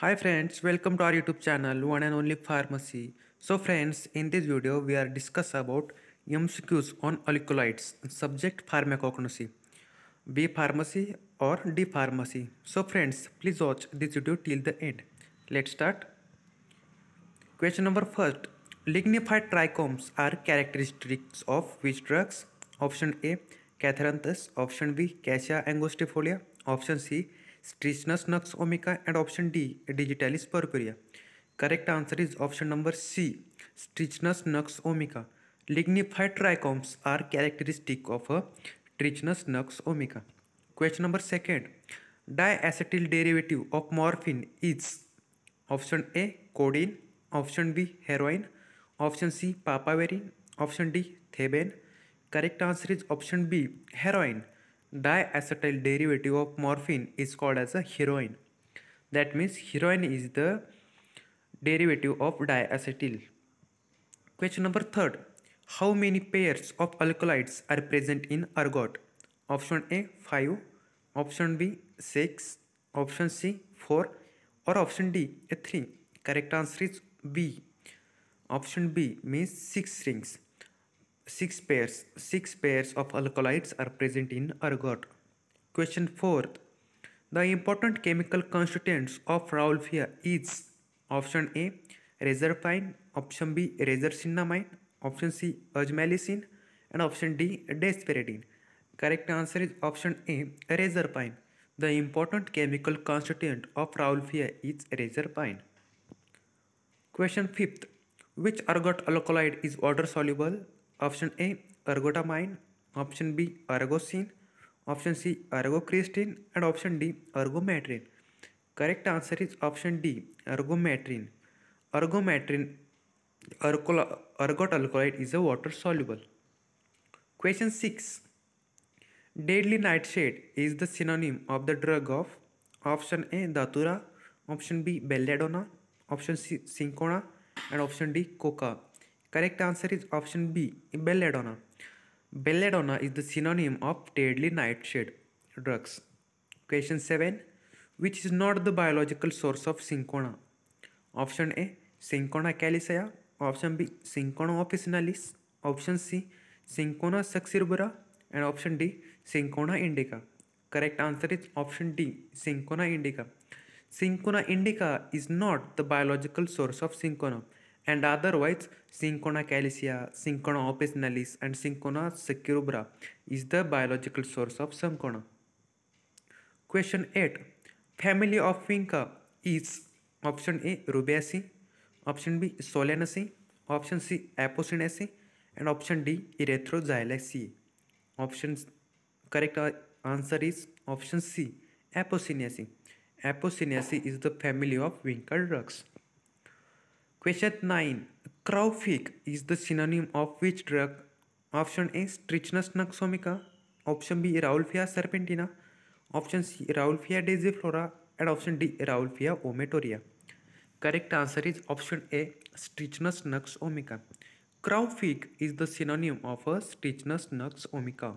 Hi friends, welcome to our YouTube channel One and Only Pharmacy. So friends, in this video we are discuss about MCQs on alkaloids, subject pharmacognosy, B pharmacy or D pharmacy. So friends, please watch this video till the end. Let's start. Question number first. Lignified trichomes are characteristics of which drugs? Option A, Catharanthus. Option B, Cassia angustifolia. Option C, strychnos nux vomica and option D digitalis purpurea correct answer is option number C strychnos nux vomica lignified trichomes are characteristic of a strychnos nux vomica question number second di derivative of morphine is option A codeine option B heroin option C papaverine option D thebaine correct answer is option B heroin diacetyl derivative of morphine is called as a heroin. That means heroin is the derivative of diacetyl. Question number third. How many pairs of alkaloids are present in ergot? Option A 5, option B 6, option C 4 or option D a 3. Correct answer is B. Option B means 6 rings. 6 pairs 6 pairs of alkaloids are present in ergot question 4 the important chemical constituents of raulfia is option a reserpine. option b razorcinnamide option c azamelicin and option d desperidine correct answer is option a reserpine. the important chemical constituent of raulfia is reserpine. question 5 which ergot alkaloid is water soluble option A ergotamine option B ergosine option C ergocristine and option D ergometrine correct answer is option D ergometrine ergometrine अर्कोला ergot alkaloid is a water soluble question six deadly nightshade is the synonym of the drug of option A datura option B belladonna option C cinchona and option D coca Correct answer is option B, belladonna. Belladonna is the synonym of deadly nightshade drugs. Question 7. Which is not the biological source of cinchona? Option A. Cinchona calicea. Option B. Cinchona officinalis. Option C. Cinchona saxibura. And option D. Cinchona indica. Correct answer is option D. Cinchona indica. Cinchona indica is not the biological source of cinchona. and otherwise Cinchona calycea, Cinchona opicinalis and Cinchona securubra is the biological source of Cinchona. Question 8. Family of finca is option A Rubiaceae, option B Solanaceae, option C Apocynaceae and option D Erythroxylaceae. Options correct answer is option C Apocynaceae. Apocynaceae is the family of vinca drugs. Question 9. Crowfeak is the synonym of which drug? Option A. Strychnus noxomica. Option B. Raulfia serpentina. Option C. Raulfia desiflora. And option D. Raulfia ometoria. Correct answer is option A. Strychnus noxomica. Crowfeak is the synonym of a Strychnus noxomica.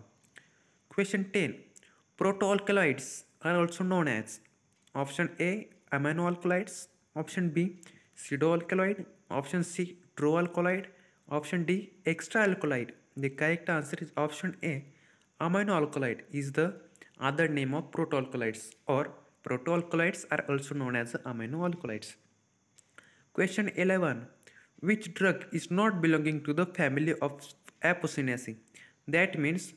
Question 10. Protoalkaloids are also known as Option A. Amino alkaloids. Option B. pseudoalkaloid, option C true option D extra alkaloid. The correct answer is option A. Amino alkaloid is the other name of protoalkaloids or protoalkaloids are also known as amino alkaloids. Question 11. Which drug is not belonging to the family of apocynaceae? That means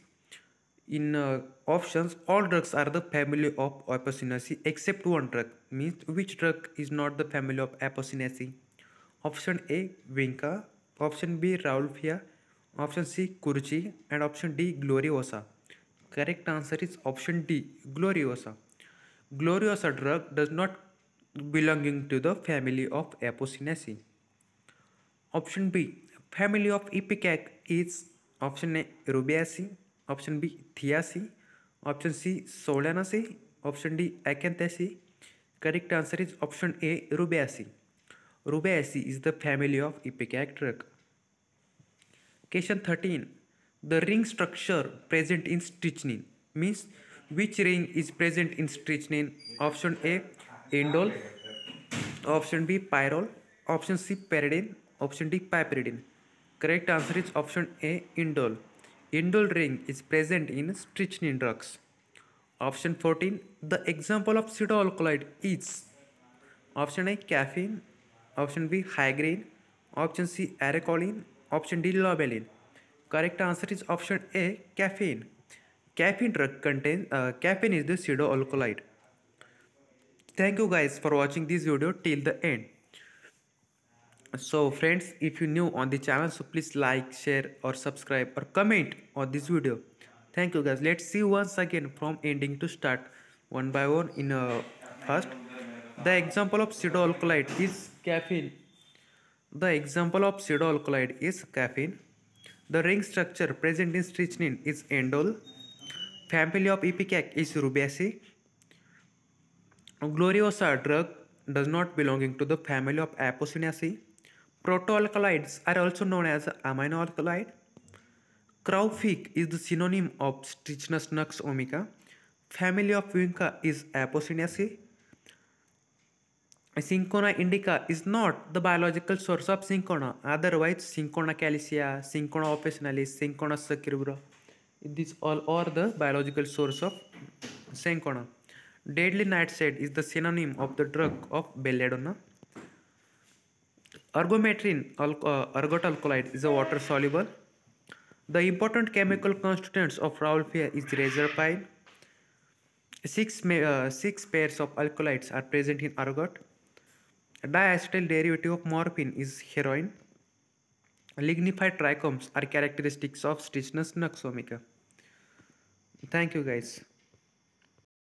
in uh, options all drugs are the family of apocynaceae except one drug means which drug is not the family of apocynaceae option a vinca option b raulfia option c kurchi and option d gloriosa correct answer is option d gloriosa gloriosa drug does not belonging to the family of apocynaceae option b family of ipecac is option a rubiaceae option B theaceae option C solanaceae option D acanthaceae correct answer is option A rubiaceae rubiaceae is the family of इपेकैक्ट्रक question thirteen the ring structure present in strychnine means which ring is present in strychnine option A indole option B pyrrole option C pyridine option D piperidine correct answer is option A indole indole ring is present in strychnine drugs. Option 14. The example of pseudoalkaloid is Option A. Caffeine Option B. Hygrine. Option C. Aracholine Option D. Lobeline. Correct answer is option A. Caffeine Caffeine drug contains uh, caffeine is the pseudoalkaloid. Thank you guys for watching this video till the end so friends if you new on the channel so please like share or subscribe or comment on this video thank you guys let's see once again from ending to start one by one in a uh, first the example of pseudoalkaloid is caffeine the example of pseudoalkaloid is caffeine the ring structure present in strychnine is endol family of ipecac is rubiaceae gloriosa drug does not belonging to the family of apocynaceae Protoalkaloids are also known as amino alkaloid. is the synonym of strychnus nux omica. Family of vinca is Apocynaceae. Syncona indica is not the biological source of Syncona. Otherwise, Syncona calicea, Syncona officinalis, Syncona sacrubra. These all are the biological source of Syncona. Deadly nightshade is the synonym of the drug of belladonna. Ergometrin, uh, ergot alkaloid, is a water soluble. The important chemical constituents of Ralphia is razorpine. Six, uh, six pairs of alkaloids are present in ergot. Diacetyl derivative of morphine is heroin. Lignified trichomes are characteristics of stitchnus noxomica. Thank you guys.